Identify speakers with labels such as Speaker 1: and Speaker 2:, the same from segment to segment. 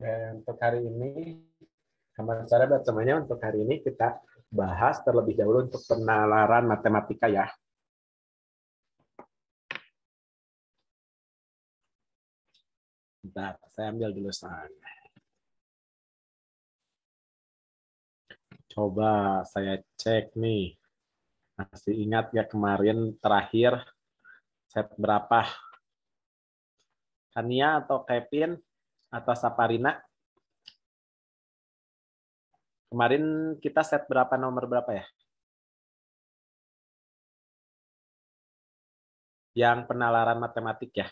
Speaker 1: Dan untuk hari ini, Kamar sahabat semuanya untuk hari ini kita bahas terlebih dahulu untuk penalaran matematika ya. Bentar, saya ambil dulu sana.
Speaker 2: Coba saya cek nih. Masih ingat ya kemarin terakhir set berapa? Kania atau Kevin?
Speaker 1: atau Saparina. Kemarin kita set berapa nomor berapa ya? Yang penalaran matematik ya.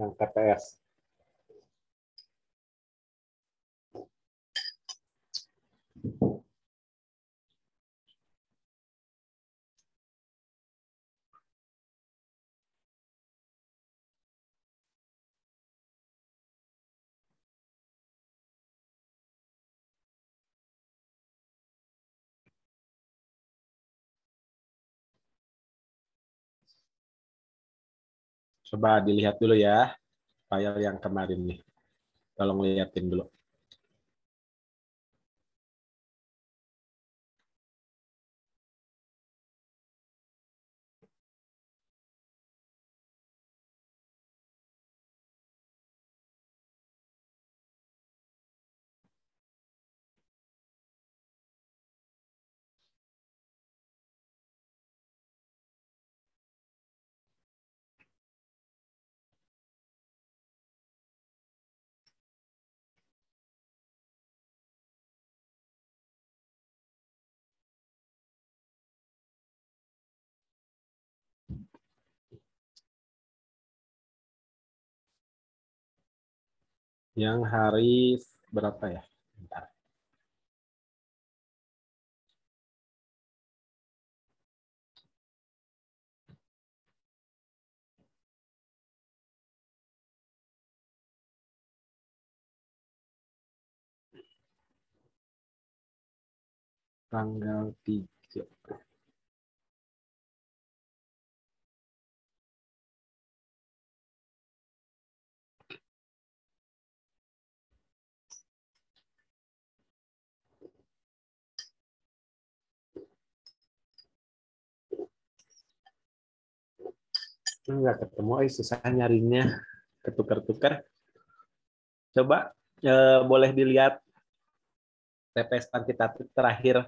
Speaker 1: Yang TPS. Coba dilihat dulu ya file yang kemarin nih. Tolong liatin dulu. yang hari berapa ya? Bentar. tanggal tiga. nggak ketemu eh susah nyarinya ketukar-tukar
Speaker 2: coba eh, boleh dilihat
Speaker 1: TPS kita terakhir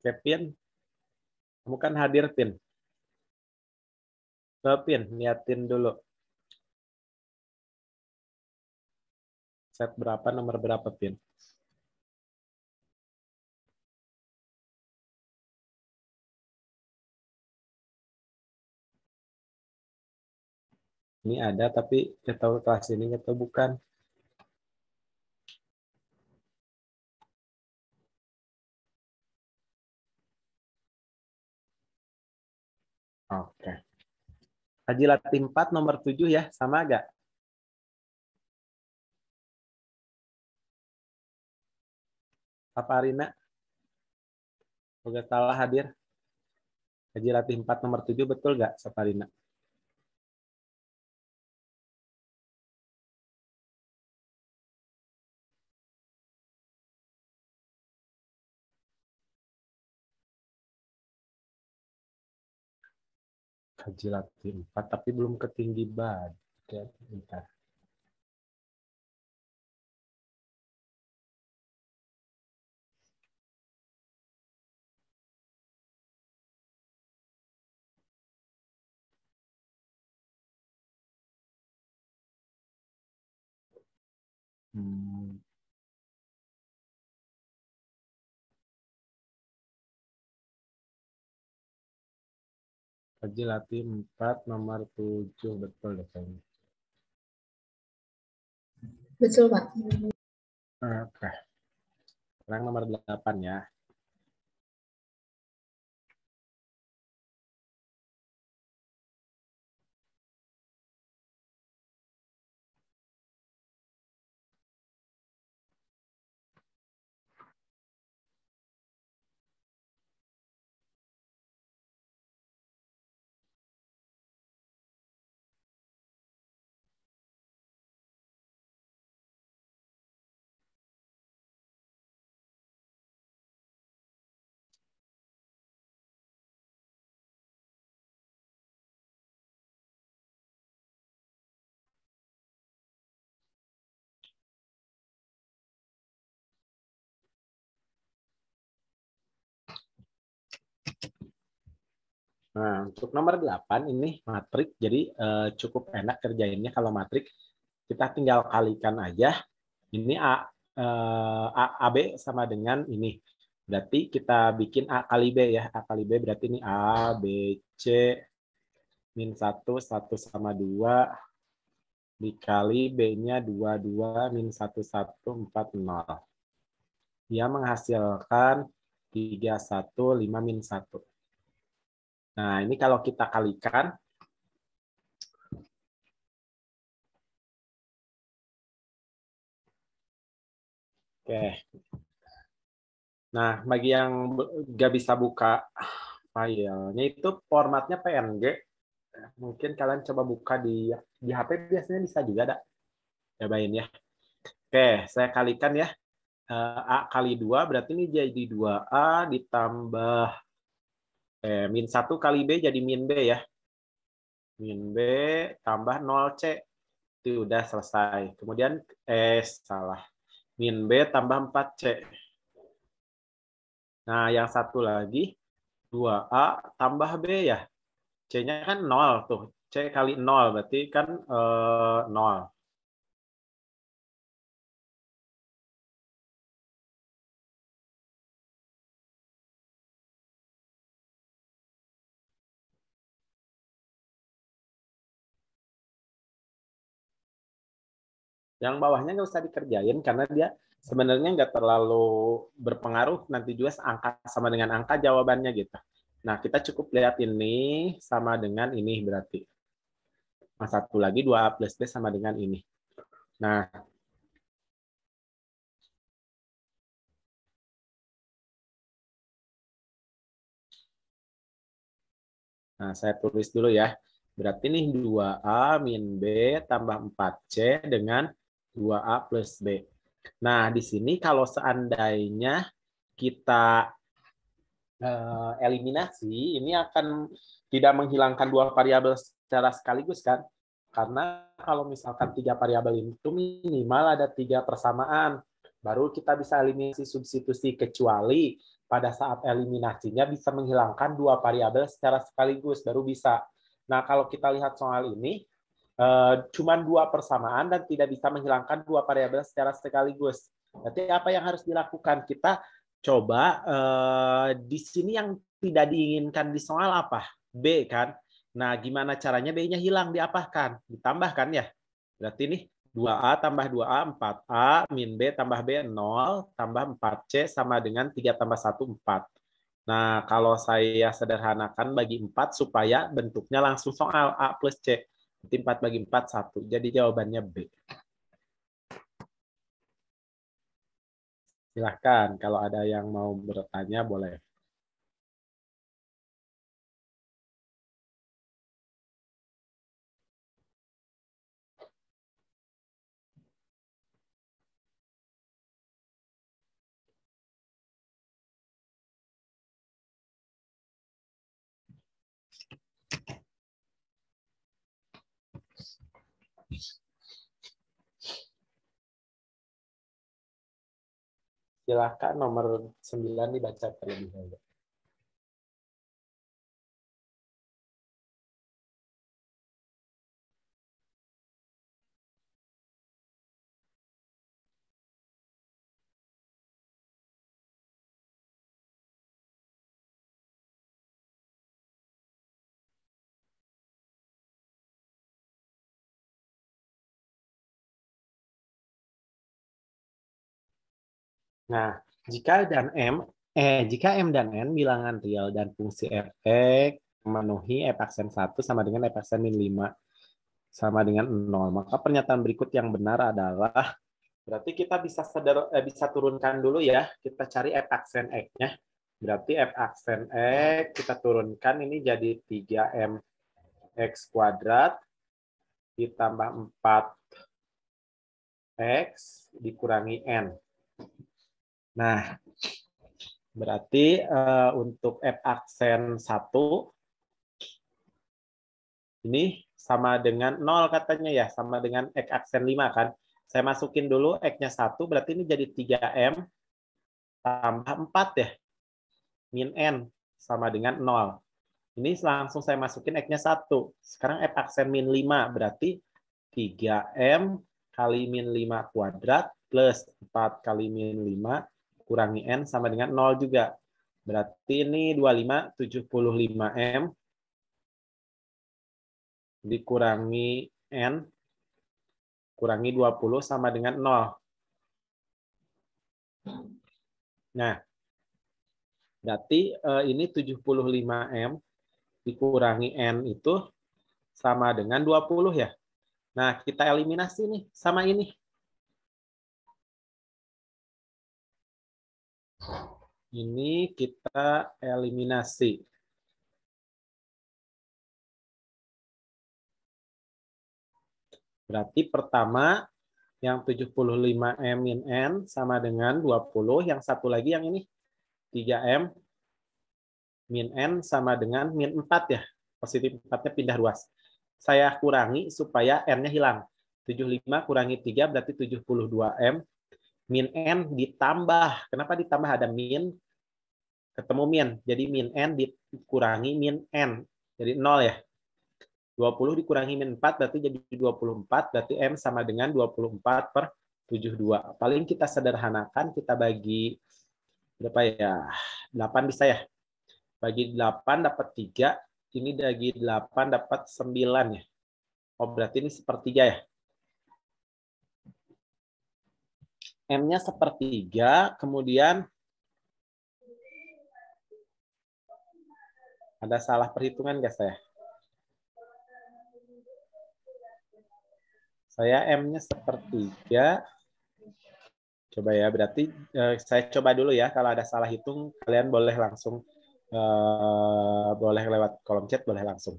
Speaker 1: Kevin kamu kan hadir Pin Coba Pin niatin dulu set berapa nomor berapa Pin ini ada tapi kita tahu kelas ini atau bukan oke okay. Haji latin 4 nomor 7 ya sama agak apa Arina Semoga salah hadir. Haji Latih 4 nomor 7 betul nggak, Saparina? Haji Lati 4, tapi belum ketinggi badan. Bentar. Hmm. Haji Lati 4 nomor 7 betul betul. Betul, Pak. Oke. Okay. Sekarang nomor 8 ya. Nah, untuk
Speaker 2: nomor 8 ini matrik. Jadi eh, cukup enak kerjainnya kalau matrik. Kita tinggal kalikan aja. Ini A, eh, A, AB sama dengan ini. Berarti kita bikin A kali B ya. A kali B berarti ini A, B, C, min 1, 1 sama 2, dikali B-nya 2, 2, min 1, 1, 4, 0. Dia menghasilkan 3, 1, 5, min 1. Nah, ini kalau
Speaker 1: kita kalikan, Oke.
Speaker 2: Nah, bagi yang nggak bisa buka filenya itu formatnya PNG. Mungkin kalian coba buka di di HP biasanya bisa juga ada. Cobain ya. Oke, saya kalikan ya. Eh, A kali 2 berarti ini jadi 2A ditambah eh, min 1 kali B jadi min B ya. Min B tambah 0C. Itu udah selesai. Kemudian, eh salah. Min B tambah 4C. Nah, yang satu lagi, 2A tambah B ya.
Speaker 1: C-nya kan 0 tuh. C kali 0, berarti kan eh, 0. Yang bawahnya nggak usah dikerjain karena dia sebenarnya nggak terlalu berpengaruh
Speaker 2: nanti juga angka sama dengan angka jawabannya gitu. Nah, kita cukup lihat ini sama dengan ini berarti. Nah, satu lagi 2 plus B sama dengan ini.
Speaker 1: Nah, Nah, saya tulis dulu ya. Berarti nih 2A min B tambah 4C
Speaker 2: dengan 2A plus B. Nah, di sini kalau seandainya kita eh, eliminasi, ini akan tidak menghilangkan dua variabel secara sekaligus kan? Karena kalau misalkan tiga variabel itu minimal ada tiga persamaan, baru kita bisa eliminasi substitusi kecuali pada saat eliminasinya bisa menghilangkan dua variabel secara sekaligus baru bisa. Nah, kalau kita lihat soal ini, Eh, cuma dua persamaan dan tidak bisa menghilangkan dua variabel secara sekaligus. Berarti apa yang harus dilakukan? Kita coba uh, di sini yang tidak diinginkan di soal apa? B kan? Nah, gimana caranya B-nya hilang? Diapakan? Ditambahkan ya? Berarti nih 2A tambah 2A 4A min B tambah B 0 tambah 4C sama dengan 3 tambah 1 4. Nah, kalau saya sederhanakan bagi 4 supaya bentuknya langsung soal A plus C. Berarti 4 bagi 4, 1. Jadi jawabannya B.
Speaker 1: Silahkan, kalau ada yang mau bertanya boleh. Silahkan nomor 9 dibaca terlebih dahulu. Nah, jika dan M eh jika M dan N bilangan real dan fungsi fx memenuhi f
Speaker 2: aksen satu sama dengan f aksen min 5 sama dengan 0, maka pernyataan berikut yang benar adalah berarti kita bisa seder, eh, bisa turunkan dulu ya, kita cari f aksen x-nya. Berarti f aksen x kita turunkan ini jadi 3m x kuadrat ditambah 4 x dikurangi n. Nah, berarti uh, untuk F aksen 1 ini sama dengan 0 katanya ya, sama dengan X aksen 5 kan. Saya masukin dulu X-nya 1, berarti ini jadi 3M tambah 4 ya. Min N sama dengan 0. Ini langsung saya masukin X-nya 1. Sekarang F aksen min 5, berarti 3M kali min 5 kuadrat plus 4 kali min 5 kurangi N sama dengan 0 juga. Berarti ini 25, 75M dikurangi N kurangi 20 sama dengan 0. Nah, berarti eh, ini 75M dikurangi N
Speaker 1: itu sama dengan 20 ya. Nah, kita eliminasi nih sama ini. Ini kita eliminasi. Berarti pertama
Speaker 2: yang 75M in N sama dengan 20. Yang satu lagi yang ini 3M min N sama dengan min 4 ya. Positif 4-nya pindah ruas. Saya kurangi supaya N-nya hilang. 75 kurangi 3 berarti 72M min n ditambah. Kenapa ditambah ada min? Ketemu min. Jadi min n dikurangi min n. Jadi 0 ya. 20 dikurangi min 4 berarti jadi 24. Berarti m sama dengan 24 per 72. Paling kita sederhanakan, kita bagi berapa ya? 8 bisa ya? Bagi 8 dapat 3. Ini bagi 8 dapat 9 ya. Oh berarti ini sepertiga ya. M-nya sepertiga, kemudian ada salah perhitungan nggak saya? Saya M-nya sepertiga. Coba ya, berarti eh, saya coba dulu ya. Kalau ada salah hitung, kalian boleh langsung, eh, boleh lewat kolom chat, boleh langsung.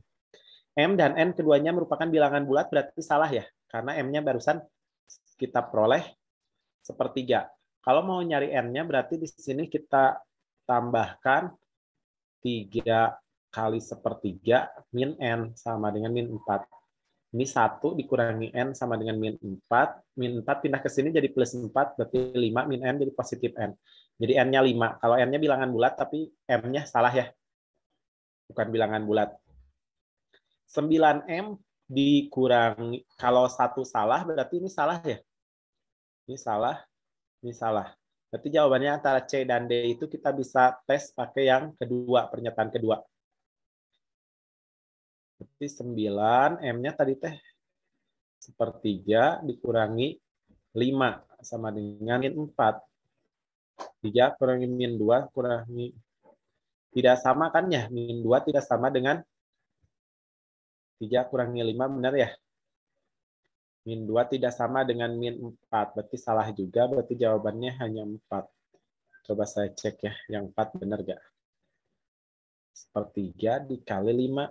Speaker 2: M dan N keduanya merupakan bilangan bulat, berarti salah ya. Karena M-nya barusan kita peroleh sepertiga. Kalau mau nyari n-nya berarti di sini kita tambahkan 3 kali sepertiga min n sama dengan min 4. Ini 1 dikurangi n sama dengan min 4. Min 4 pindah ke sini jadi plus 4, berarti 5 min n jadi positif n. Jadi n-nya 5. Kalau n-nya bilangan bulat, tapi m-nya salah ya. Bukan bilangan bulat. 9m dikurangi, kalau satu salah berarti ini salah ya ini salah, ini salah. Berarti jawabannya antara C dan D itu kita bisa tes pakai yang kedua, pernyataan kedua. Berarti 9, M-nya tadi teh sepertiga dikurangi 5 sama dengan 4. 3 kurangi min 2 kurangi. Tidak sama kan ya? Min 2 tidak sama dengan 3 kurangi 5, benar ya? Min 2 tidak sama dengan min 4. Berarti salah juga, berarti jawabannya hanya 4. Coba saya cek ya, yang 4 benar nggak? Sepertiga dikali 5.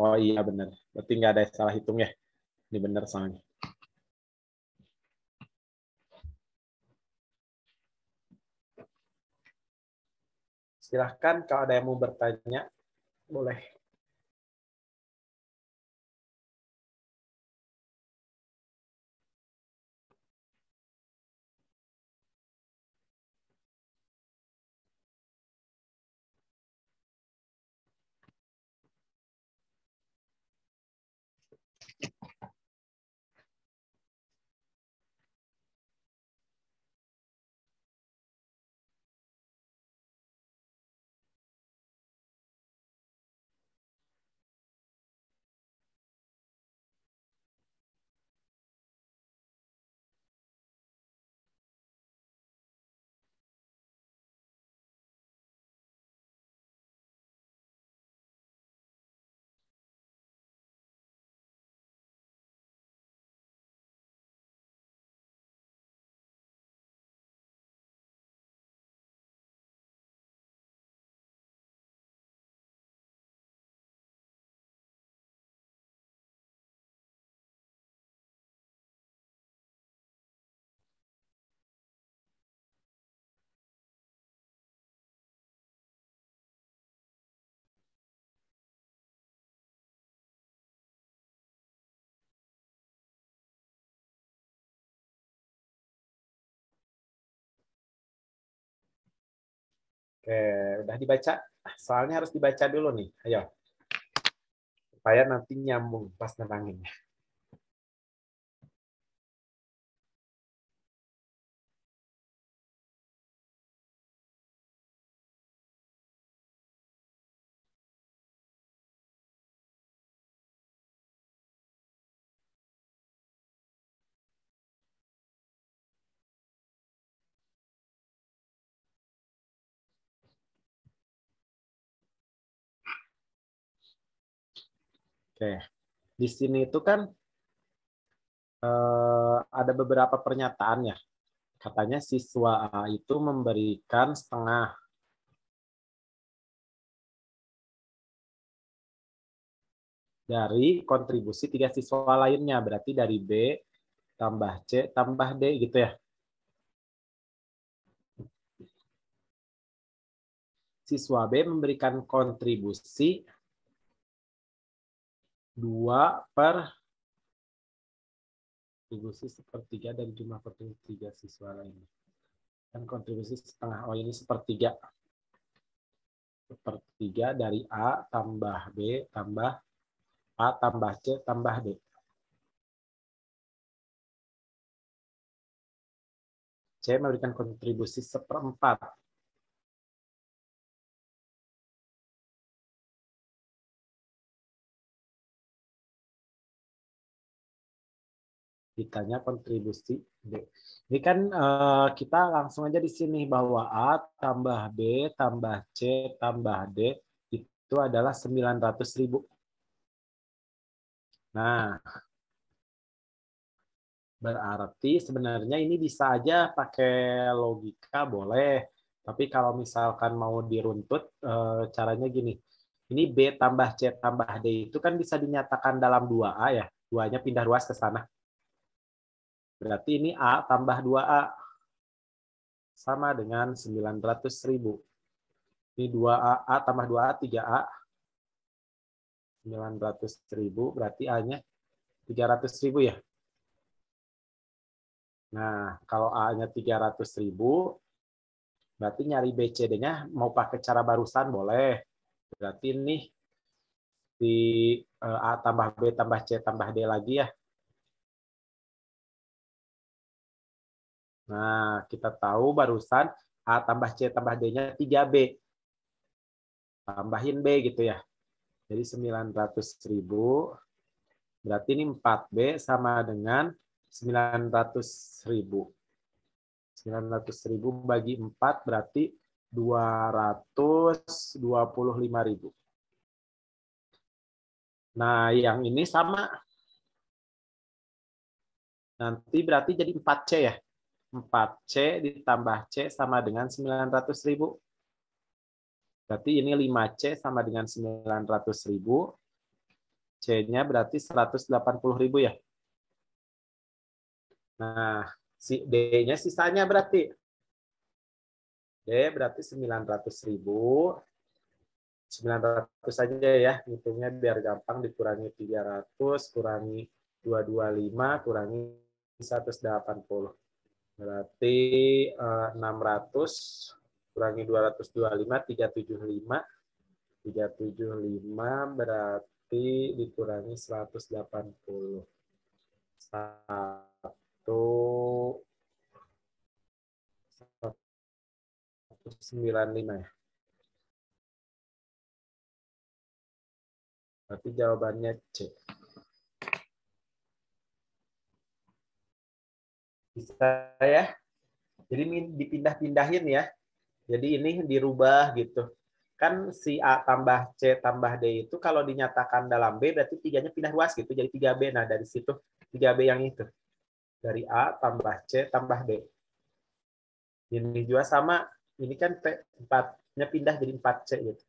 Speaker 1: Oh iya benar. Berarti nggak ada salah hitung ya. Ini benar soalnya. Silahkan kalau ada yang mau bertanya, boleh. Eh, udah dibaca? Ah, soalnya harus dibaca dulu nih. Ayo. Supaya nanti nyambung pas neranginnya. Oke. Di sini itu kan eh, ada beberapa pernyataan ya. Katanya siswa A itu memberikan setengah dari kontribusi tiga siswa lainnya. Berarti dari B tambah
Speaker 2: C tambah D gitu ya.
Speaker 1: Siswa B memberikan kontribusi 2 per tiga
Speaker 2: sepertiga dari jumlah tiga siswa lainnya. Dan kontribusi setengah O oh, ini sepertiga. Sepertiga dari A tambah B tambah
Speaker 1: A tambah C tambah D. C memberikan kontribusi seperempat ditanya kontribusi B. Ini kan uh, kita langsung aja di sini bahwa A tambah
Speaker 2: B tambah C tambah D itu adalah 900 ribu. Nah, berarti sebenarnya ini bisa aja pakai logika boleh. Tapi kalau misalkan mau diruntut, uh, caranya gini. Ini B tambah C tambah D itu kan bisa dinyatakan dalam 2A ya. 2-nya pindah ruas ke sana. Berarti ini A tambah 2A sama dengan 900 ribu. Ini 2A, A tambah 2A, 3A. 900 ribu, berarti A-nya 300 ribu ya. Nah, kalau A-nya 300 ribu, berarti nyari BCD-nya mau pakai cara barusan boleh. Berarti ini di eh, A tambah B tambah C tambah D lagi ya. Nah, kita tahu barusan A tambah C tambah D-nya 3B. Tambahin B gitu ya. Jadi 900000 Berarti ini 4B sama dengan 900000 900000 bagi 4 berarti
Speaker 1: 225000 Nah, yang ini sama. Nanti
Speaker 2: berarti jadi 4C ya. 4C ditambah C sama dengan 900 ribu. Berarti ini 5C sama dengan 900 ribu. C-nya berarti 180 ribu ya. Nah, si D-nya sisanya berarti. D berarti 900 ribu. 900 saja ya, hitungnya biar gampang dikurangi 300, kurangi 225, kurangi 180. Berarti uh, eh, 600 kurangi 225, 375. 375 berarti dikurangi 180. 1
Speaker 1: 195 ya. Berarti jawabannya C.
Speaker 2: bisa ya jadi dipindah-pindahin ya jadi ini dirubah gitu kan si A tambah C tambah D itu kalau dinyatakan dalam B berarti tiganya pindah ruas gitu jadi 3B nah dari situ 3B yang itu dari A tambah C tambah D ini juga sama ini kan P4
Speaker 1: nya pindah jadi 4C gitu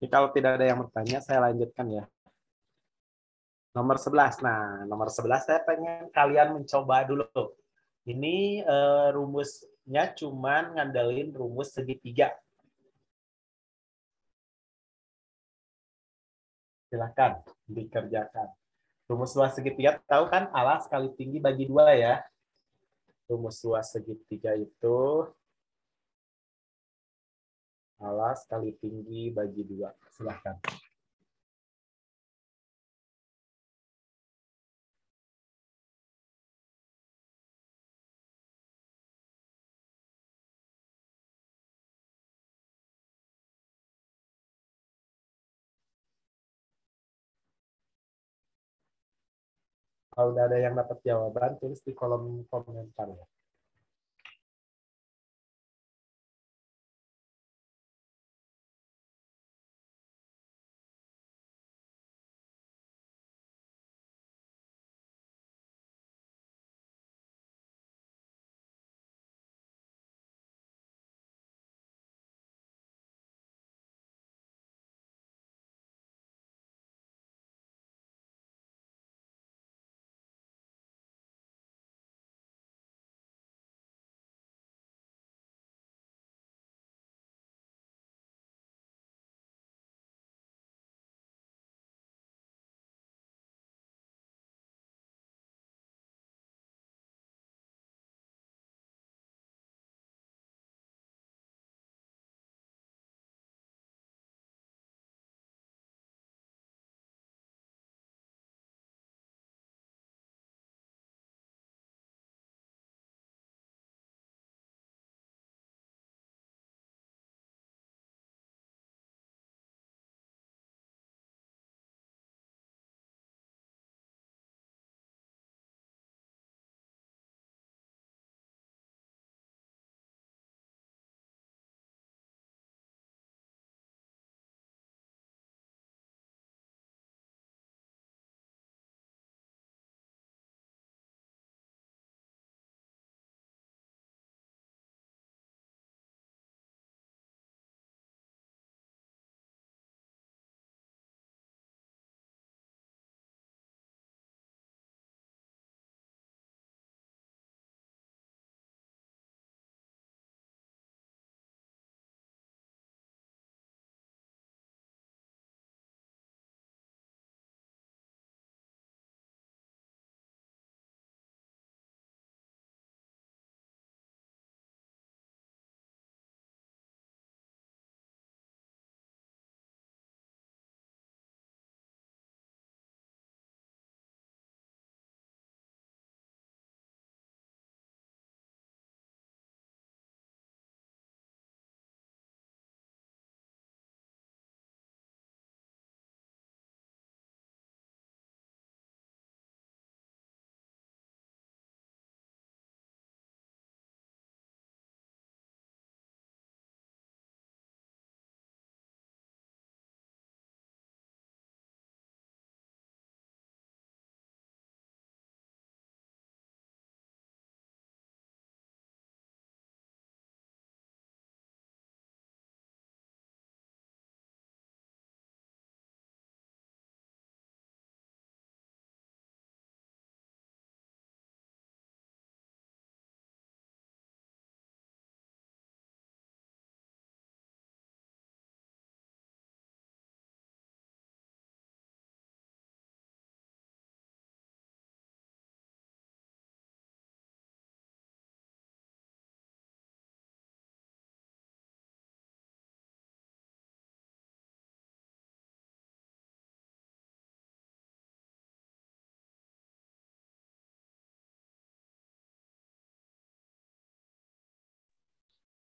Speaker 1: Ini kalau tidak ada yang bertanya, saya lanjutkan ya. Nomor
Speaker 2: 11. Nah, nomor 11 saya pengen kalian mencoba dulu. Ini uh,
Speaker 1: rumusnya cuman ngandelin rumus segitiga. Silahkan dikerjakan.
Speaker 2: Rumus luas segitiga tahu kan alas kali tinggi bagi dua ya. Rumus luas
Speaker 1: segitiga itu alas kali tinggi bagi dua. Silahkan. Kalau udah ada yang dapat jawaban, tulis di kolom komentar ya.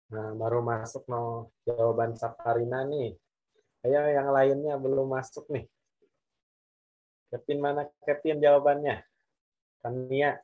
Speaker 1: Nah, baru masuk no jawaban Saparina nih. Ayo yang lainnya belum masuk nih. Kevin mana Kevin jawabannya? Tania.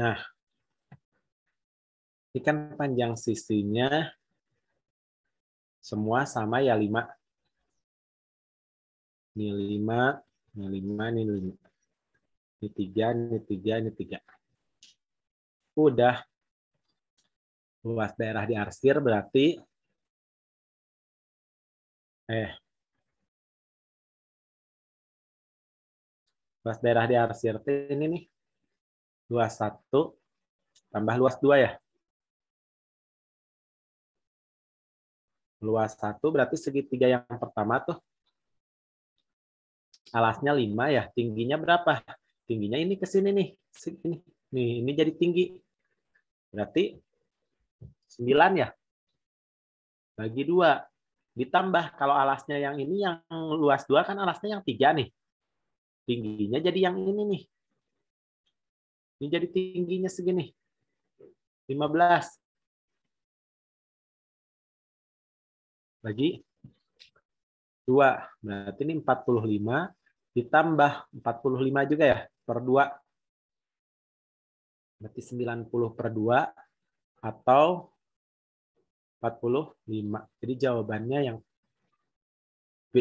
Speaker 1: Nah, ini kan panjang sisinya
Speaker 2: semua sama ya 5. Ini 5, ini 5, ini 5. Ini 3, ini 3, ini 3. Udah.
Speaker 1: Luas daerah di arsir berarti eh luas daerah di arsir ini nih Luas 1 tambah luas 2 ya. Luas 1 berarti segitiga yang pertama tuh alasnya 5
Speaker 2: ya. Tingginya berapa? Tingginya ini ke sini nih. Segini. Nih, ini jadi tinggi. Berarti 9 ya. Bagi 2 ditambah kalau alasnya yang ini yang luas 2 kan alasnya yang 3 nih
Speaker 1: tingginya jadi yang ini nih ini jadi tingginya segini. 15. Lagi. 2. Berarti ini 45. Ditambah
Speaker 2: 45 juga ya. Per 2. Berarti 90 per
Speaker 1: 2. Atau 45. Jadi jawabannya yang B.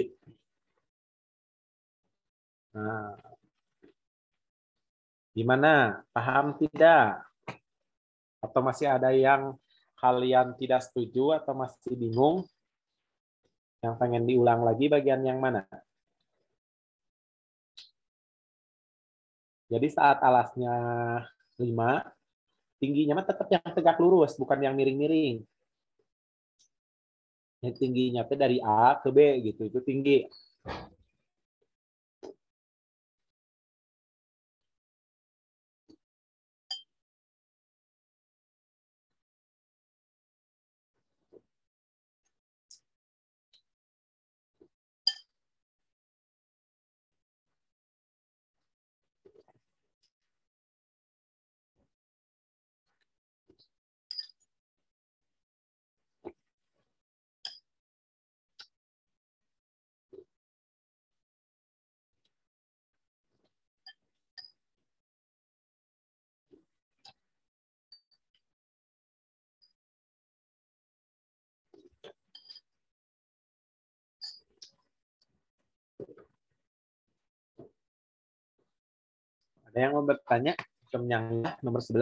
Speaker 1: Nah, Gimana? Paham tidak?
Speaker 2: Atau masih ada yang kalian tidak setuju atau masih bingung?
Speaker 1: Yang pengen diulang lagi bagian yang mana? Jadi saat alasnya 5,
Speaker 2: tingginya mah tetap yang tegak lurus, bukan yang miring-miring. Yang
Speaker 1: tingginya teh dari A ke B gitu, itu tinggi. Ada yang mau bertanya? Sebelum nomor 11.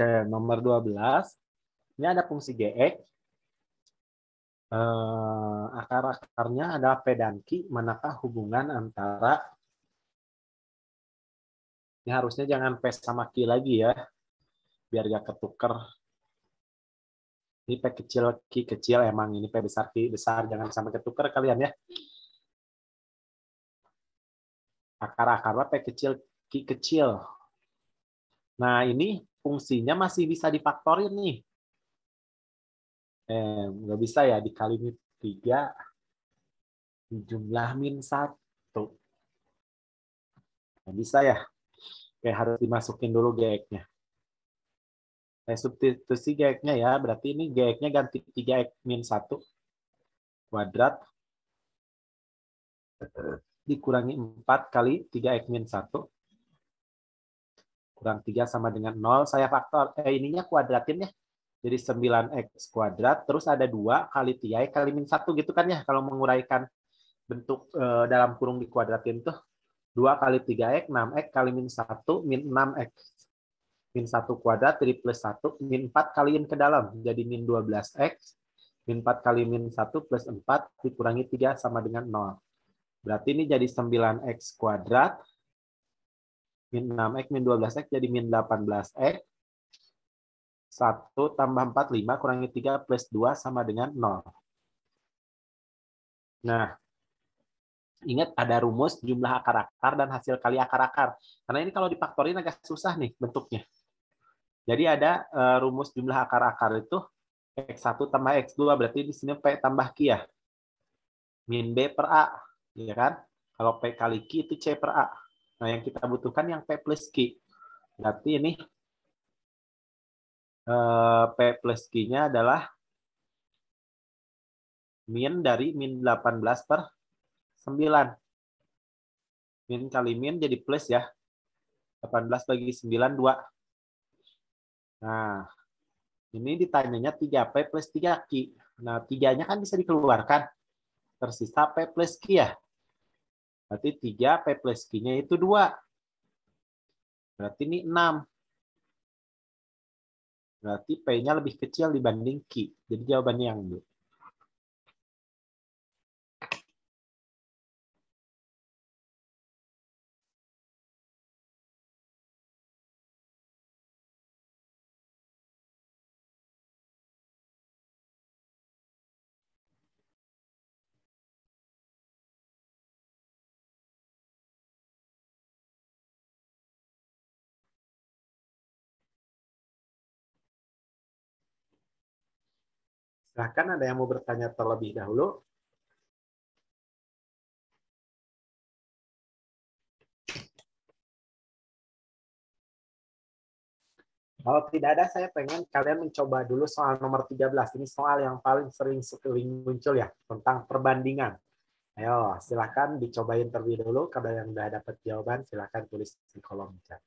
Speaker 1: Oke, nomor 12. Ini ada fungsi GX.
Speaker 2: Eh, Akar-akarnya ada P dan Q. Manakah hubungan antara... Ini harusnya jangan P sama Q lagi ya. Biar gak ketuker. Ini P kecil, Q kecil. Emang ini P besar, Q besar. Jangan sampai ketuker kalian ya. Akar-akarnya P kecil, Q kecil. Nah, ini fungsinya masih bisa difaktorin nih. Eh, nggak bisa ya, dikali 3 jumlah min 1. Nggak bisa ya. Oke, harus dimasukin dulu GX-nya. Saya eh, substitusi GX-nya ya, berarti ini GX-nya ganti 3X min 1 kuadrat dikurangi 4 kali 3X min 1 kurang 3 sama dengan 0. Saya faktor, eh, ininya kuadratin ya. Jadi 9X kuadrat, terus ada 2 kali ti kali min 1 gitu kan ya, kalau menguraikan bentuk eh, dalam kurung di kuadratin tuh. 2 kali 3X, 6X kali min 1, min 6X. Min 1 kuadrat, jadi plus 1, min 4 kaliin ke dalam, jadi min 12X. Min 4 kali min 1 plus 4 dikurangi 3 sama dengan 0. Berarti ini jadi 9X kuadrat Min 6X min 12X jadi min 18X. 1 tambah 4, 5 kurangi 3 plus 2 sama dengan 0. Nah, ingat ada rumus jumlah akar-akar dan hasil kali akar-akar. Karena ini kalau dipaktorin agak susah nih bentuknya. Jadi ada eh, rumus jumlah akar-akar itu X1 tambah X2, berarti di sini P tambah Q ya. Min B per A, ya kan? Kalau P kali Q itu C per A. Nah, yang kita butuhkan yang P plus Q. Berarti ini eh, P plus Q-nya adalah min dari min 18 per 9. Min kali min jadi plus ya. 18 bagi 9, 2. Nah, ini ditanyanya 3P plus 3Q. Nah, 3-nya kan bisa dikeluarkan. Tersisa P plus Q ya. Berarti 3 P plus Q-nya itu 2. Berarti ini 6.
Speaker 1: Berarti P-nya lebih kecil dibanding Q. Jadi jawabannya yang 2. Silahkan ada yang mau bertanya terlebih dahulu. Kalau tidak ada, saya pengen kalian mencoba dulu soal nomor 13. Ini soal yang paling sering
Speaker 2: sering muncul ya, tentang perbandingan. Ayo, silahkan dicobain terlebih dulu.
Speaker 1: Kalau yang sudah dapat jawaban, silahkan tulis di kolom chat.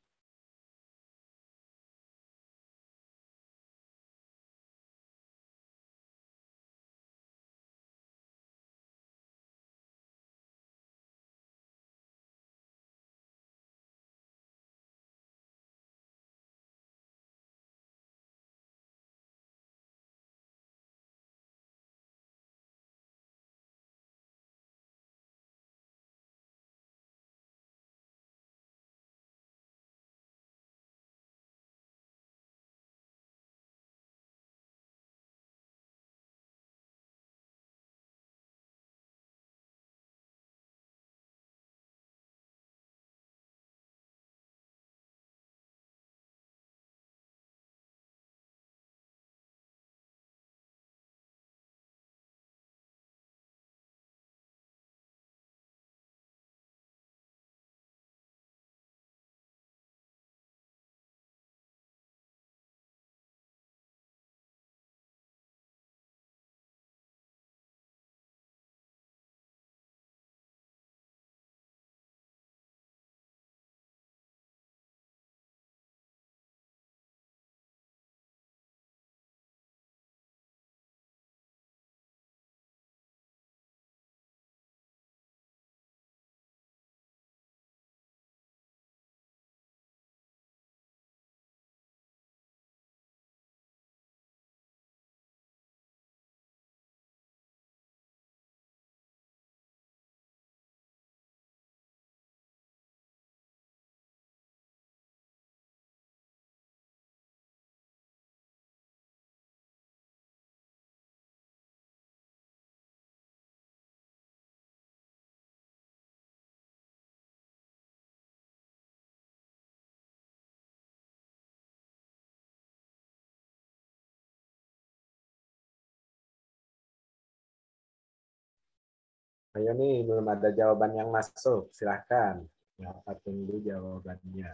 Speaker 1: Ayo nih, belum ada jawaban yang masuk. Silahkan. Apa tunggu jawabannya?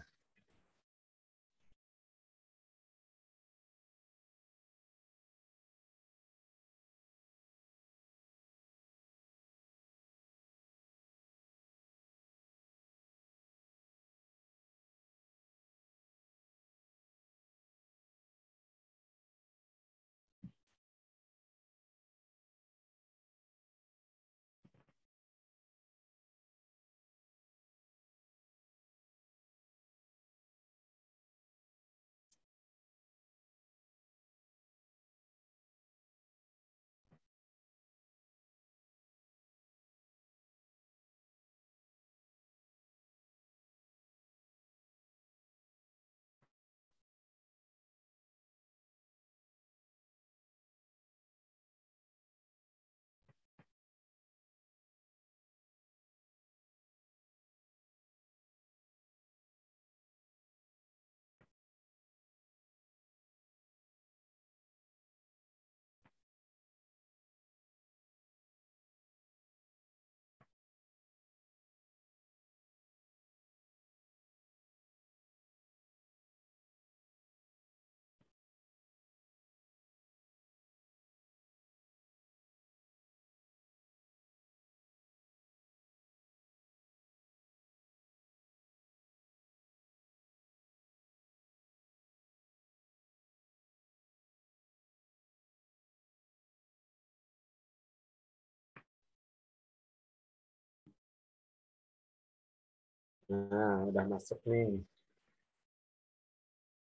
Speaker 1: Nah, udah masuk nih.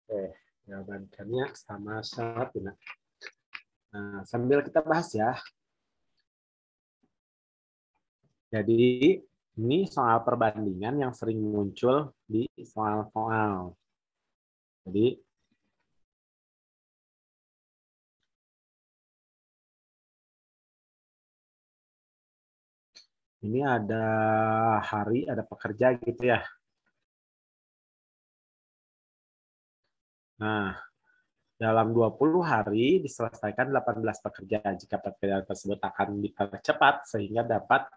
Speaker 1: Oke,
Speaker 2: jawabannya sama ini Nah, sambil kita bahas ya. Jadi, ini soal perbandingan
Speaker 1: yang sering muncul di soal-soal. Jadi, ini ada hari, ada pekerja gitu ya. Nah, dalam 20 hari diselesaikan 18 pekerja. Jika pekerjaan
Speaker 2: tersebut akan dipercepat sehingga dapat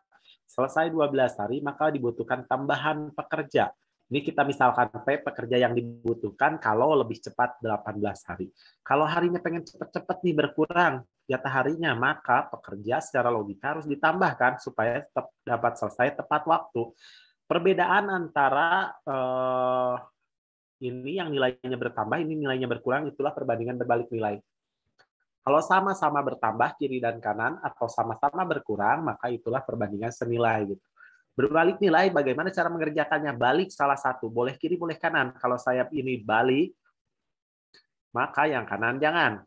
Speaker 2: selesai 12 hari, maka dibutuhkan tambahan pekerja ini kita misalkan P pekerja yang dibutuhkan kalau lebih cepat 18 hari. Kalau harinya pengen cepat-cepat nih berkurang jatah harinya, maka pekerja secara logika harus ditambahkan supaya tetap dapat selesai tepat waktu. Perbedaan antara eh, ini yang nilainya bertambah, ini nilainya berkurang, itulah perbandingan berbalik nilai. Kalau sama-sama bertambah kiri dan kanan atau sama-sama berkurang, maka itulah perbandingan senilai gitu. Berbalik nilai, bagaimana cara mengerjakannya? Balik salah satu, boleh kiri, boleh kanan. Kalau sayap ini balik, maka yang kanan jangan.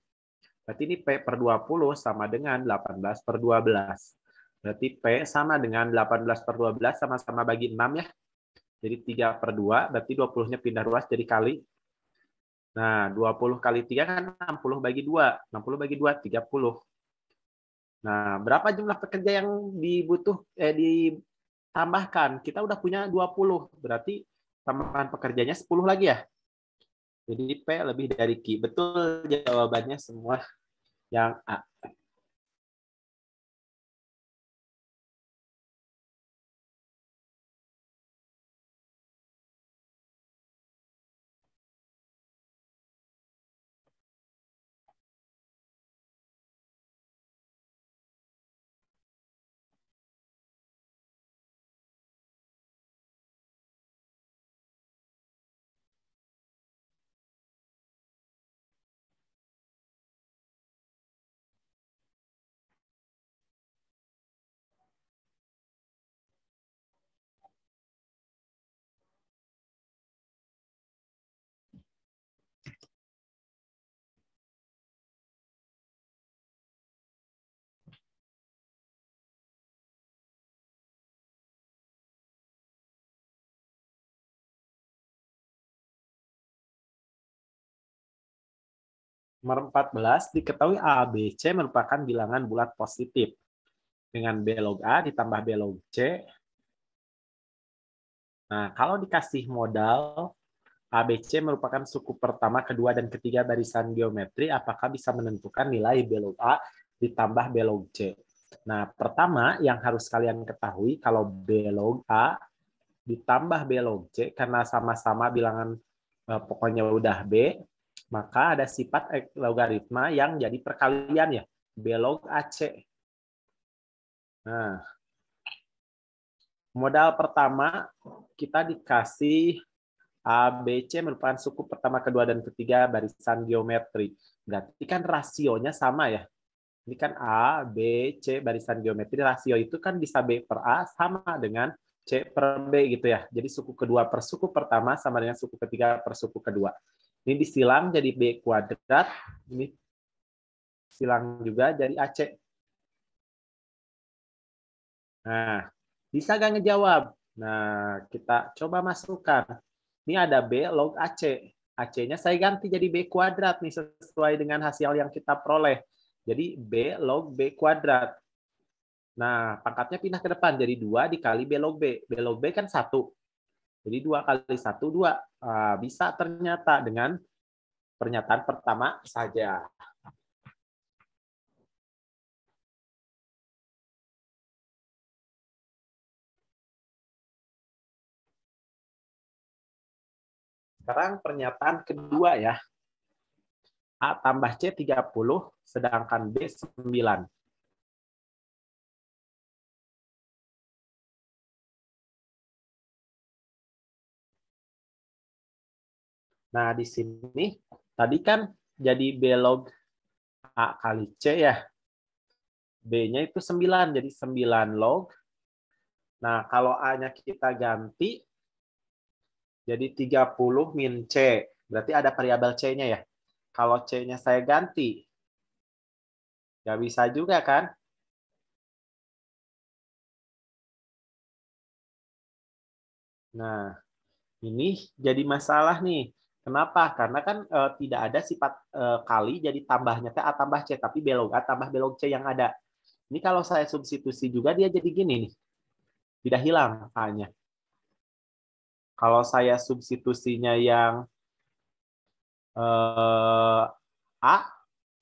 Speaker 2: Berarti ini P per 20 sama dengan 18 per 12. Berarti P sama dengan 18 per 12 sama-sama bagi 6 ya. Jadi 3 per 2, berarti 20-nya pindah ruas jadi kali. Nah, 20 kali 3 kan 60 bagi 2. 60 bagi 2, 30. Nah, berapa jumlah pekerja yang dibutuh eh, di tambahkan. Kita udah punya 20, berarti tambahan pekerjanya 10 lagi ya. Jadi P lebih
Speaker 1: dari Q. Betul jawabannya semua yang A. Nomor 14 diketahui a, b, c merupakan bilangan bulat positif.
Speaker 2: Dengan B log A ditambah B log C. Nah, kalau dikasih modal, ABC merupakan suku pertama, kedua, dan ketiga barisan geometri, apakah bisa menentukan nilai B log A ditambah B log C? Nah, pertama yang harus kalian ketahui kalau B log A ditambah B log C, karena sama-sama bilangan eh, pokoknya udah B, maka ada sifat eh, logaritma yang jadi perkalian ya. B log AC. Nah, modal pertama kita dikasih ABC merupakan suku pertama, kedua, dan ketiga barisan geometri. Berarti kan rasionya sama ya. Ini kan A, B, C barisan geometri. Rasio itu kan bisa B per A sama dengan C per B gitu ya. Jadi suku kedua per suku pertama sama dengan suku ketiga per suku kedua. Ini disilang jadi B kuadrat. Ini silang juga jadi AC. Nah, bisa gak ngejawab? Nah, kita coba masukkan. Ini ada B log AC. AC-nya saya ganti jadi B kuadrat nih sesuai dengan hasil yang kita peroleh. Jadi B log B kuadrat. Nah, pangkatnya pindah ke depan jadi dua dikali B log B. B log B kan satu. Jadi dua kali satu dua ah, bisa ternyata dengan pernyataan
Speaker 1: pertama saja. Sekarang pernyataan kedua ya. A tambah C 30, sedangkan B 9. Nah, di sini tadi kan jadi B log A kali C ya. B-nya
Speaker 2: itu 9, jadi 9 log. Nah, kalau A-nya kita ganti, jadi 30 min C. Berarti ada variabel C-nya ya.
Speaker 1: Kalau C-nya saya ganti, nggak bisa juga kan? Nah, ini jadi masalah nih. Kenapa? Karena kan e, tidak
Speaker 2: ada sifat e, kali jadi tambahnya A tambah C, tapi belok A tambah belok C yang ada. Ini kalau saya substitusi juga dia jadi gini nih. Tidak hilang A-nya. Kalau saya substitusinya yang e, A,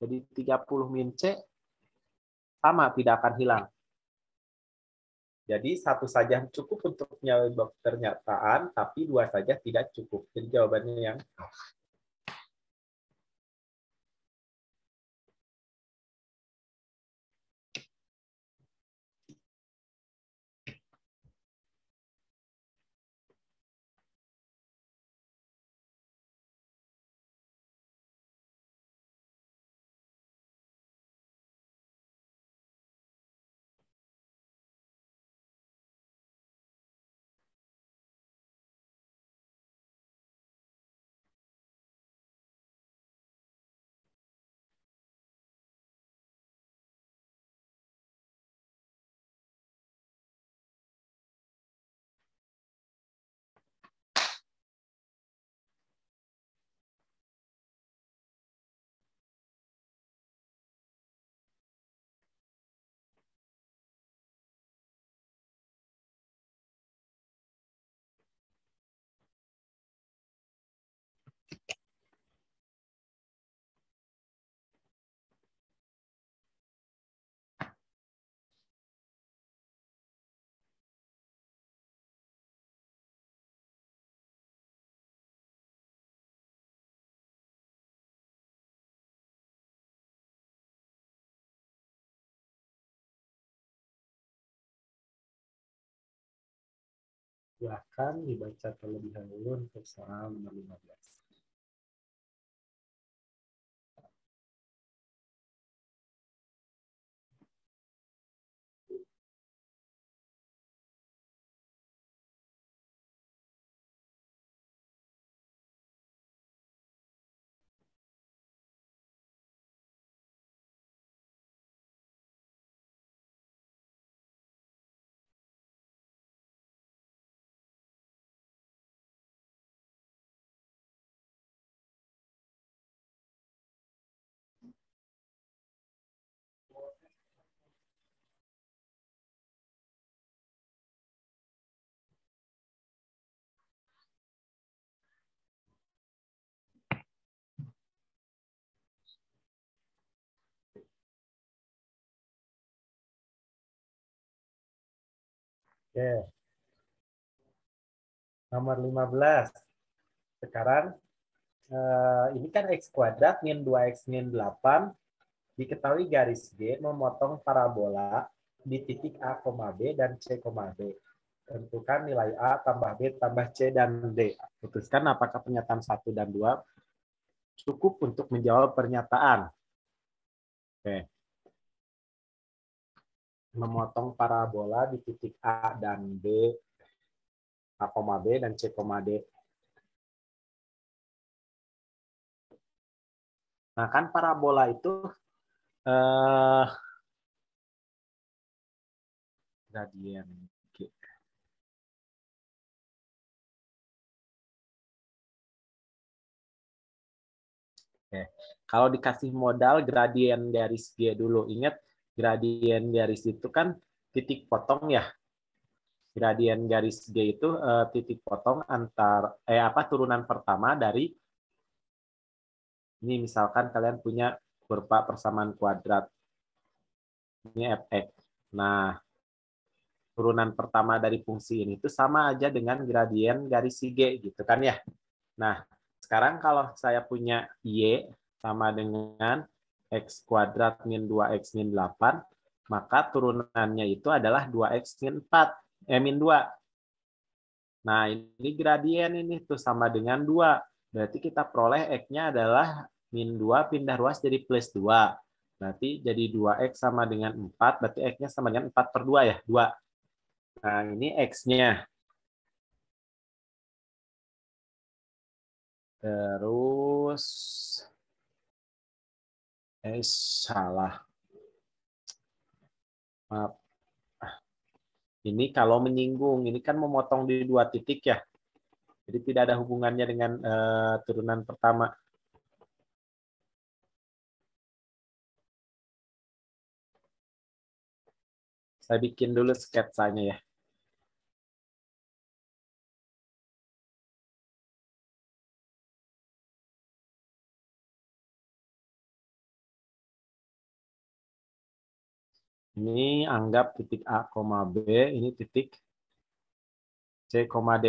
Speaker 2: jadi 30 min C, sama, tidak akan hilang. Jadi satu saja cukup untuk nyawa
Speaker 1: pernyataan, tapi dua saja tidak cukup. Jadi jawabannya yang Silahkan dibaca terlebih dahulu untuk soal nomor 15. Oke. Nomor 15. Sekarang eh, ini kan X
Speaker 2: kuadrat min 2X min 8 diketahui garis G memotong parabola di titik A, B dan C, B. Tentukan nilai A tambah B tambah C dan D. Putuskan apakah pernyataan 1 dan 2 cukup untuk menjawab pernyataan. Oke
Speaker 1: memotong parabola di titik A dan B, A, B dan C, D. Nah, kan parabola itu eh, gradien Kalau dikasih modal gradien dari G dulu, ingat gradien
Speaker 2: garis itu kan titik potong ya. Gradien garis G itu eh, titik potong antar eh apa turunan pertama dari ini misalkan kalian punya berupa persamaan kuadrat. Ini fx. Nah, turunan pertama dari fungsi ini itu sama aja dengan gradien garis G gitu kan ya. Nah, sekarang kalau saya punya Y sama dengan X kuadrat min 2X min 8, maka turunannya itu adalah 2X min 4, eh min 2. Nah, ini gradien ini tuh sama dengan 2. Berarti kita peroleh X-nya adalah min 2 pindah ruas jadi plus 2. Berarti jadi 2X sama dengan 4, berarti
Speaker 1: X-nya sama dengan 4 per 2 ya, 2. Nah, ini X-nya. Terus eh salah
Speaker 2: maaf ini kalau menyinggung ini kan memotong di dua titik ya
Speaker 1: jadi tidak ada hubungannya dengan eh, turunan pertama saya bikin dulu sketsanya ya Ini anggap titik A, B, ini titik C, D.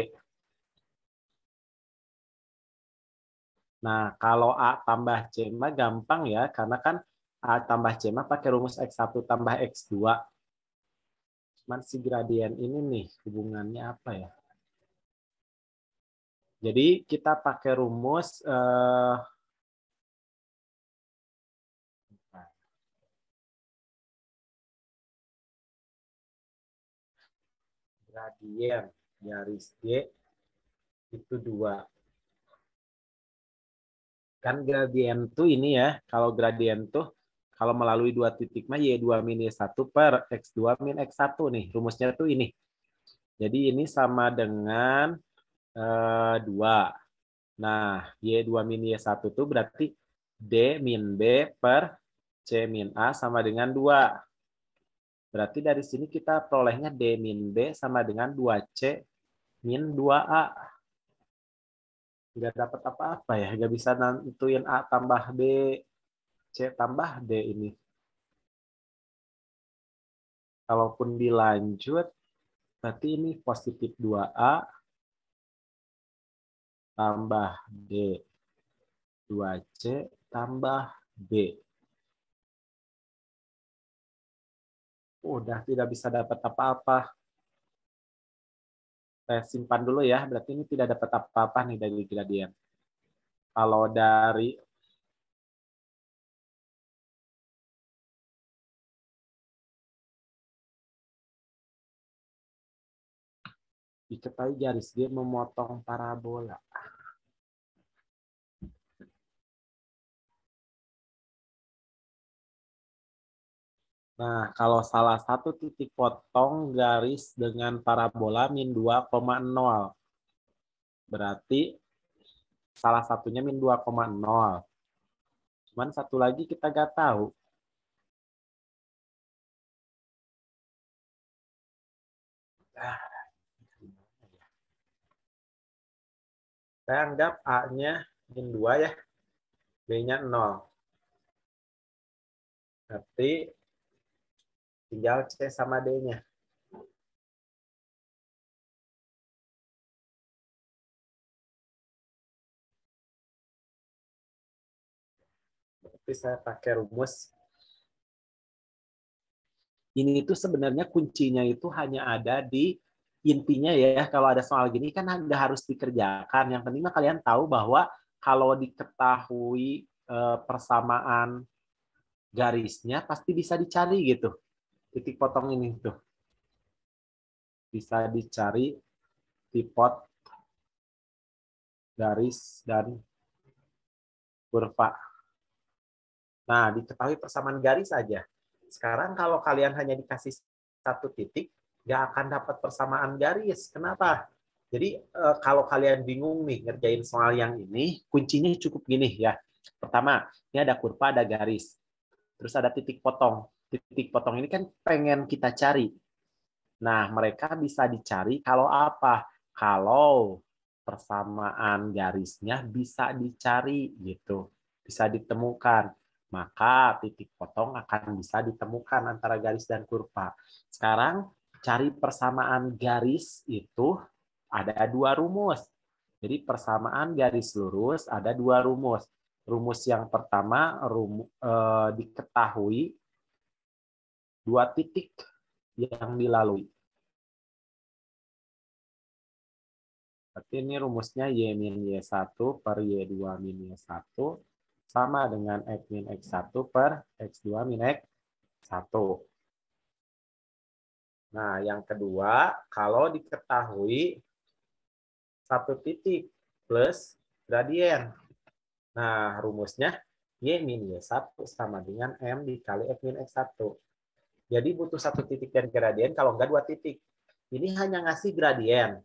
Speaker 2: Nah, kalau A tambah C mah gampang ya, karena kan A tambah C mah pakai rumus X1 tambah X2. Cuman si gradien ini nih, hubungannya apa ya?
Speaker 1: Jadi kita pakai rumus eh, Y iya, garis G itu dua kan gradien
Speaker 2: tuh ini ya kalau gradien tuh kalau melalui dua titik mah y2 min y1 per x2 min x1 nih rumusnya tuh ini jadi ini sama dengan eh, dua e, nah y2 min y1 tuh berarti d min b per c min a sama dengan dua Berarti dari sini kita perolehnya D min B sama dengan 2C min 2A. Nggak dapat apa-apa ya. Nggak bisa nentuin A tambah B, C tambah D ini. Kalaupun dilanjut, berarti ini positif 2A
Speaker 1: tambah D. 2C tambah B. udah tidak bisa dapat apa-apa. Saya simpan dulu ya, berarti ini tidak dapat apa-apa nih dari gradien. Kalau dari diketahui garis dia memotong parabola. Nah, kalau salah
Speaker 2: satu titik potong garis dengan parabola min 2,0, berarti salah satunya min 2,0.
Speaker 1: Cuman satu lagi kita nggak tahu. Saya anggap A-nya min 2 ya, B-nya 0. Berarti Tinggal C sama D-nya. Berarti saya pakai rumus. Ini
Speaker 2: itu sebenarnya kuncinya itu hanya ada di intinya ya kalau ada soal gini kan nggak harus dikerjakan. Yang penting kalian tahu bahwa kalau diketahui eh, persamaan garisnya pasti bisa dicari gitu titik potong ini tuh. Bisa dicari pivot garis dan kurva. Nah, diketahui persamaan garis saja. Sekarang kalau kalian hanya dikasih satu titik, nggak akan dapat persamaan garis. Kenapa? Jadi eh, kalau kalian bingung nih ngerjain soal yang ini, kuncinya cukup gini ya. Pertama, ini ada kurva, ada garis. Terus ada titik potong titik potong ini kan pengen kita cari. Nah, mereka bisa dicari kalau apa? Kalau persamaan garisnya bisa dicari gitu, bisa ditemukan. Maka titik potong akan bisa ditemukan antara garis dan kurva. Sekarang cari persamaan garis itu ada dua rumus. Jadi persamaan garis lurus ada dua rumus. Rumus yang
Speaker 1: pertama rumus, eh, diketahui dua titik yang dilalui. Berarti ini rumusnya Y min Y1 per Y2 min Y1 sama
Speaker 2: dengan X min X1 per X2 min X1. Nah, yang kedua, kalau diketahui satu titik plus gradien. Nah, rumusnya Y min Y1 sama dengan M dikali X min X1. Jadi butuh satu titik dan gradien, kalau enggak dua titik. Ini hanya ngasih gradien.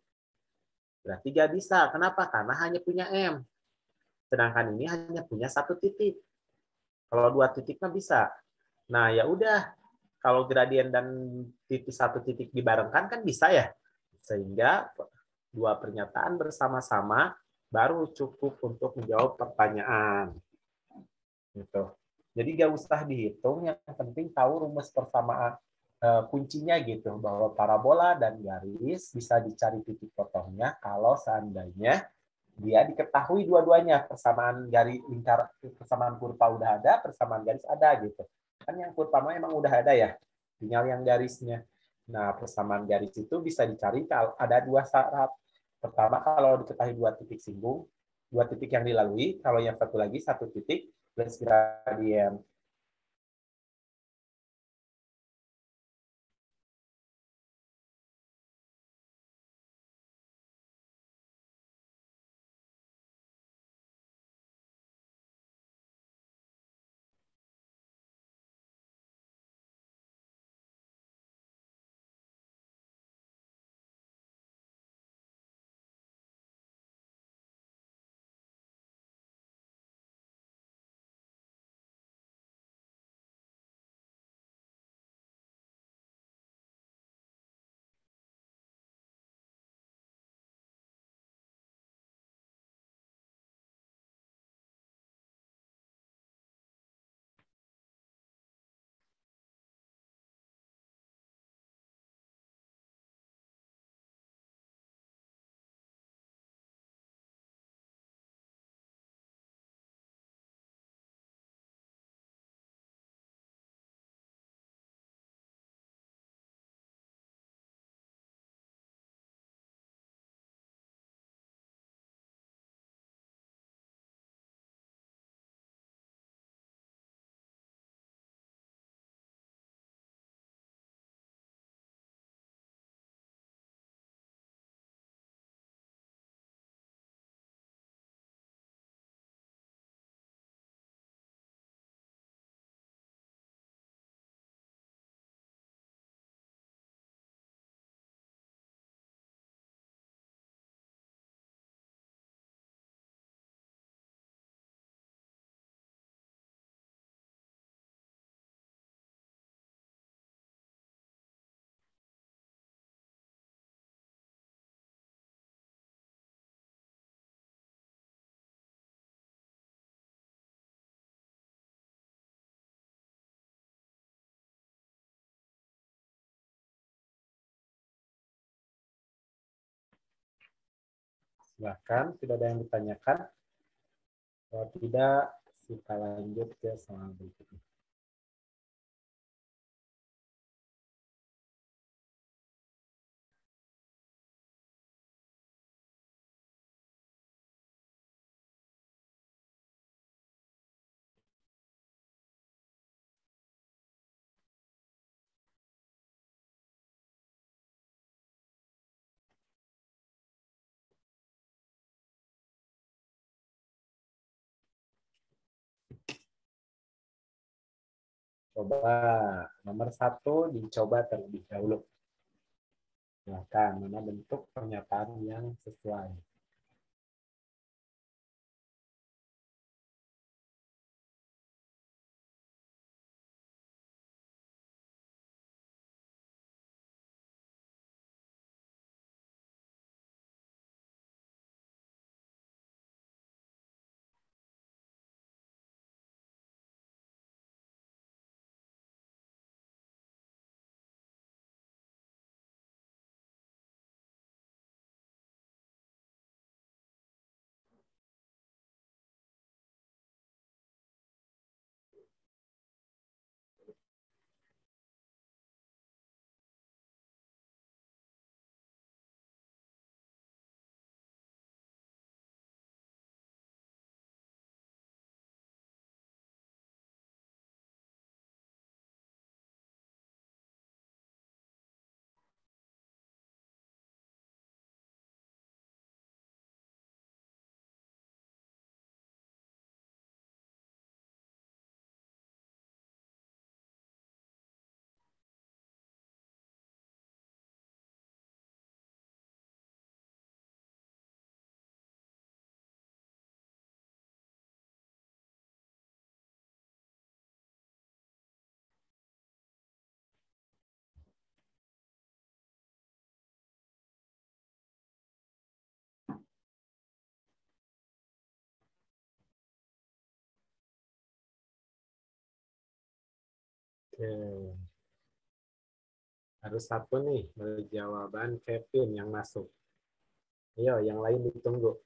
Speaker 2: Berarti enggak bisa. Kenapa? Karena hanya punya M. Sedangkan ini hanya punya satu titik. Kalau dua titik kan bisa. Nah, ya udah. Kalau gradien dan titik satu titik dibarengkan kan bisa ya. Sehingga dua pernyataan bersama-sama baru cukup untuk menjawab pertanyaan. Gitu. Jadi gak usah dihitung, yang penting tahu rumus persamaan eh, kuncinya gitu bahwa parabola dan garis bisa dicari titik potongnya kalau seandainya dia diketahui dua-duanya persamaan garis lingkar persamaan kurva udah ada, persamaan garis ada gitu. Kan yang kurva emang udah ada ya, tinggal yang garisnya. Nah, persamaan garis itu bisa dicari kalau ada dua syarat. Pertama
Speaker 1: kalau diketahui dua titik singgung, dua titik yang dilalui, kalau yang satu lagi satu titik Let's get out of the um, Silahkan, tidak ada yang ditanyakan. Kalau tidak, kita lanjut ke soal berikutnya. coba nomor satu dicoba terlebih dahulu. Silakan mana bentuk pernyataan yang sesuai. Oke. Harus satu nih jawaban Kevin yang masuk. Ayo, iya, yang lain ditunggu.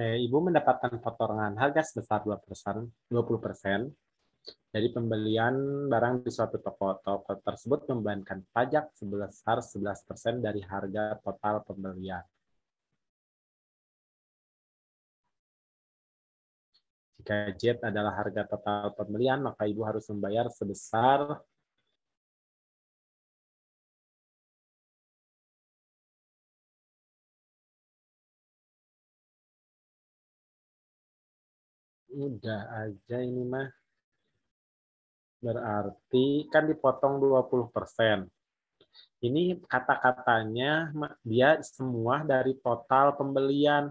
Speaker 1: Eh, ibu mendapatkan potongan harga sebesar 20 20% dari pembelian
Speaker 2: barang di suatu toko. Toko tersebut membebankan pajak sebesar 11% dari
Speaker 1: harga total pembelian. Jika jet adalah harga total pembelian, maka Ibu harus membayar sebesar Udah aja ini mah.
Speaker 2: Berarti kan dipotong 20%. Ini kata-katanya dia semua dari total pembelian.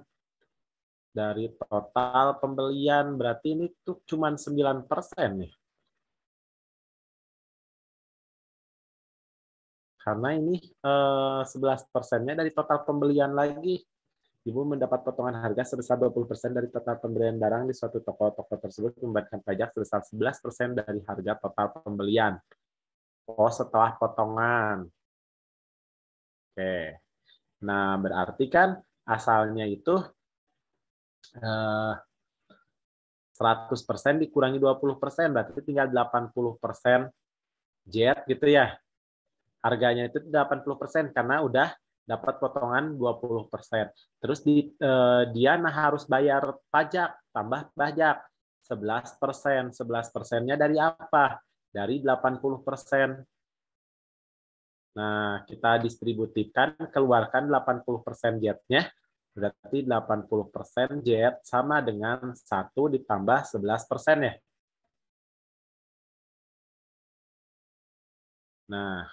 Speaker 2: Dari
Speaker 1: total pembelian berarti ini tuh cuma 9% nih. Karena ini eh, sebelas
Speaker 2: 11 persennya dari total pembelian lagi. Ibu mendapat potongan harga sebesar 20% dari total pembelian barang di suatu toko-toko tersebut membebankan pajak sebesar 11% dari harga total pembelian. Oh, setelah potongan. Oke. Nah, berarti kan asalnya itu eh, 100% dikurangi 20%, berarti tinggal 80% jet gitu ya. Harganya itu 80% karena udah dapat potongan 20%. Terus di, eh, dia harus bayar pajak, tambah pajak 11%. 11 persennya dari apa? Dari 80%. Nah, kita distribusikan, keluarkan 80% jetnya, berarti 80% jet sama
Speaker 1: dengan 1 ditambah 11% ya. Nah,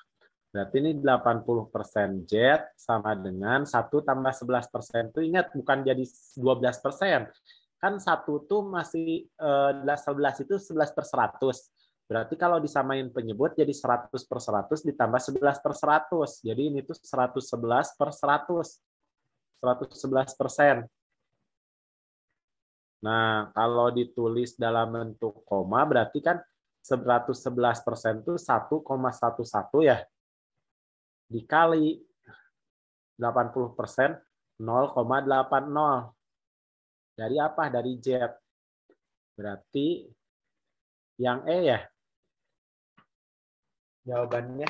Speaker 1: Berarti ini 80% jet
Speaker 2: sama dengan 1 tambah 11%. Itu ingat bukan jadi 12%. Kan 1 itu masih eh, 11 itu 11 per 100. Berarti kalau disamain penyebut jadi 100 per 100 ditambah 11 per 100. Jadi ini tuh 111 per 100. 111 persen. Nah, kalau ditulis dalam bentuk koma berarti kan 111 persen itu 1,11 ya dikali 80 persen 0,80 dari apa?
Speaker 1: Dari jet. Berarti yang E ya? Jawabannya.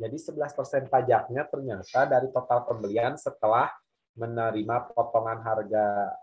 Speaker 1: Jadi 11% pajaknya ternyata dari total pembelian setelah menerima potongan harga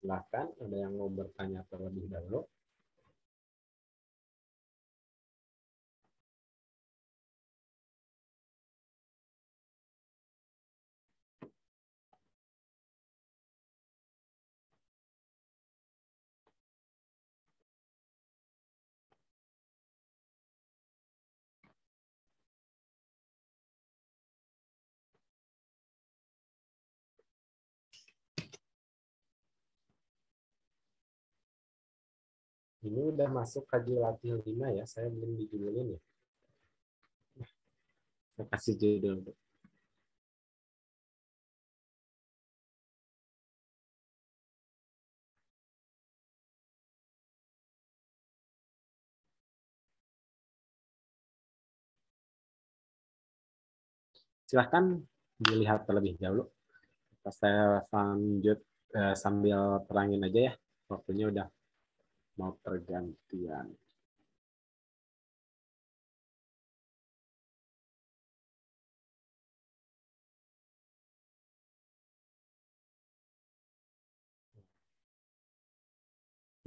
Speaker 1: Silahkan ada yang mau bertanya terlebih dahulu. Ini udah masuk kaji latih lima ya, saya belum dijudulin ya. Saya kasih judul. Silahkan dilihat terlebih dahulu. Pas saya lanjut eh, sambil terangin aja ya, waktunya udah mau pergantian.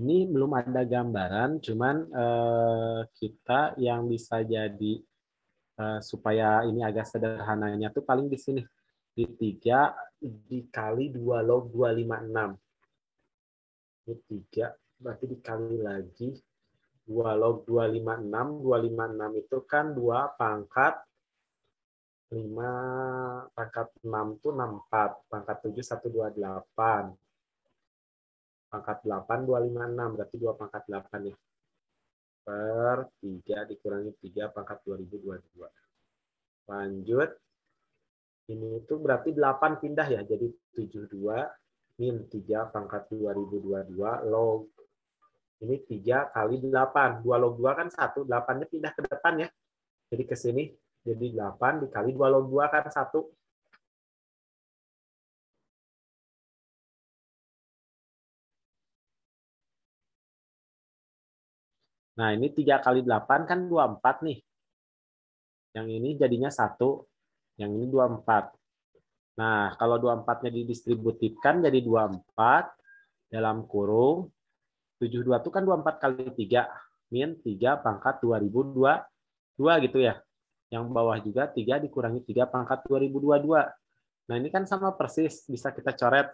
Speaker 1: Ini belum ada gambaran, cuman eh,
Speaker 2: kita yang bisa jadi eh, supaya ini agak sederhananya tuh paling di sini di tiga dikali dua log 256. Ini tiga berarti dikali lagi 2 log 256. 256 itu kan 2 pangkat 5 pangkat 6 itu 64. Pangkat 7 128. Pangkat 8 256. Berarti 2 pangkat 8 ya. Per 3 dikurangi 3 pangkat 2022. Lanjut. Ini itu berarti 8 pindah ya. Jadi 72 min 3 pangkat 2022 log ini 3 kali 8. 2 log 2 kan
Speaker 1: 1, 8-nya pindah ke depan ya. Jadi ke sini, jadi 8 dikali 2 log 2 kan 1. Nah, ini 3 kali 8 kan 24 nih. Yang ini jadinya 1, yang ini
Speaker 2: 24. Nah, kalau 24-nya didistributifkan jadi 24 dalam kurung 72 itu kan 24 kali 3 min 3 pangkat 2022 gitu ya. Yang bawah juga 3 dikurangi 3 pangkat 2022. Nah ini kan sama persis bisa kita coret.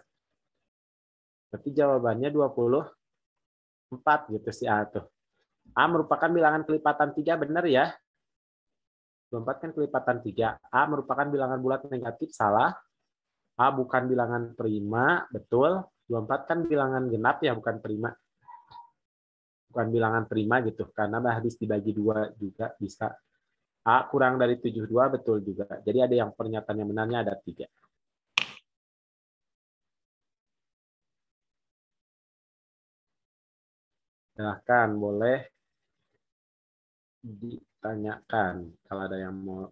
Speaker 2: Berarti jawabannya 24 gitu si A tuh. A merupakan bilangan kelipatan 3 benar ya. 24 kan kelipatan 3. A merupakan bilangan bulat negatif, salah. A bukan bilangan prima, betul. 24 kan bilangan genap ya, bukan prima bukan bilangan prima gitu karena habis dibagi dua juga bisa a kurang dari tujuh dua betul juga jadi ada yang pernyataan
Speaker 1: yang benarnya ada tiga silahkan boleh ditanyakan kalau ada yang mau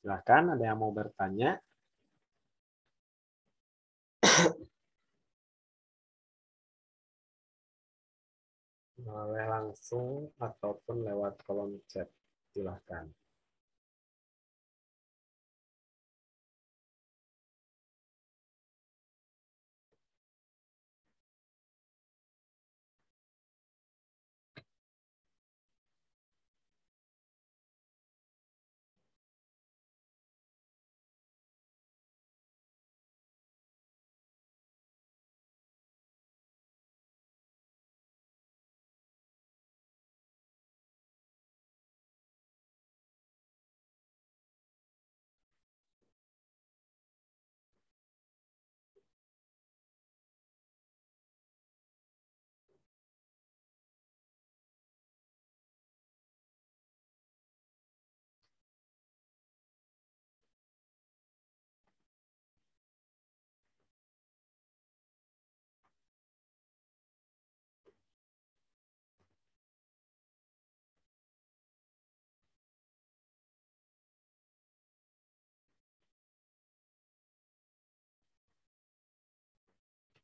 Speaker 1: Silahkan, ada yang mau bertanya? Boleh langsung ataupun lewat kolom chat. Silahkan.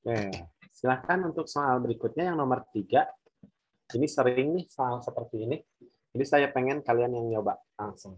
Speaker 1: Oke, silahkan untuk soal berikutnya yang nomor tiga. Ini sering nih soal seperti ini. Jadi saya pengen kalian yang nyoba langsung.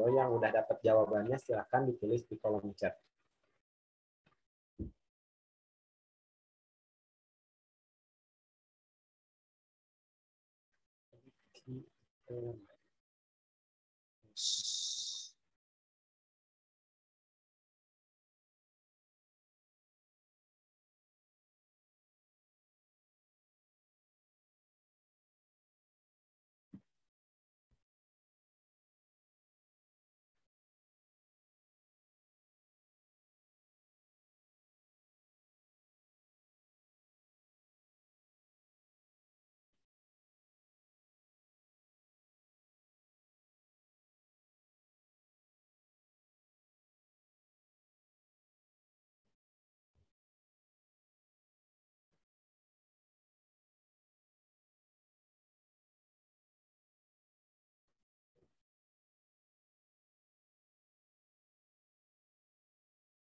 Speaker 1: video yang udah dapat jawabannya silahkan ditulis di kolom chat. Eh,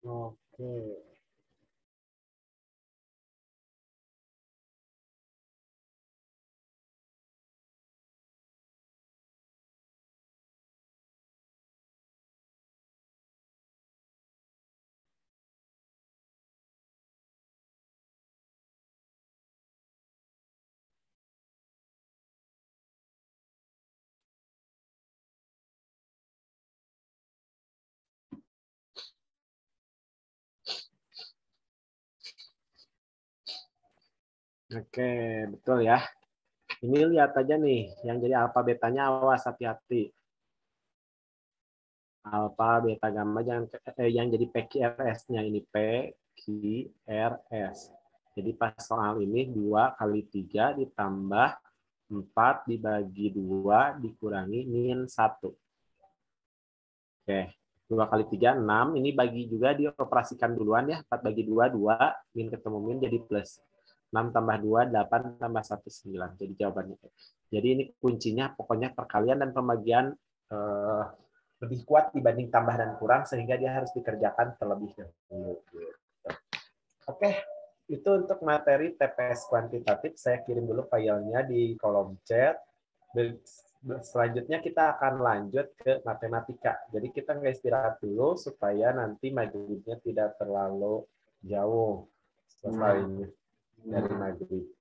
Speaker 1: Okay. Oke, betul ya.
Speaker 2: Ini lihat aja nih, yang jadi alfa betanya awas hati-hati. Alfa, beta, gamma yang eh, yang jadi PQRS-nya ini PQRS. Jadi pas soal ini 2 kali 3 ditambah 4 dibagi 2 dikurangi min 1. Oke, 2 kali 3, 6. Ini bagi juga dioperasikan duluan ya. 4 bagi 2, 2. Min ketemu min jadi plus. 6 tambah 2, 8 tambah 1, 9. Jadi jawabannya X. Jadi ini kuncinya pokoknya perkalian dan pembagian eh, lebih kuat dibanding tambah dan kurang sehingga dia harus dikerjakan terlebih dahulu. Gitu. Oke, itu untuk materi TPS kuantitatif. Saya kirim dulu filenya di kolom chat. Selanjutnya kita akan lanjut ke matematika. Jadi kita nggak istirahat dulu supaya nanti majunya tidak terlalu
Speaker 1: jauh. Selesai. Hmm. that it might be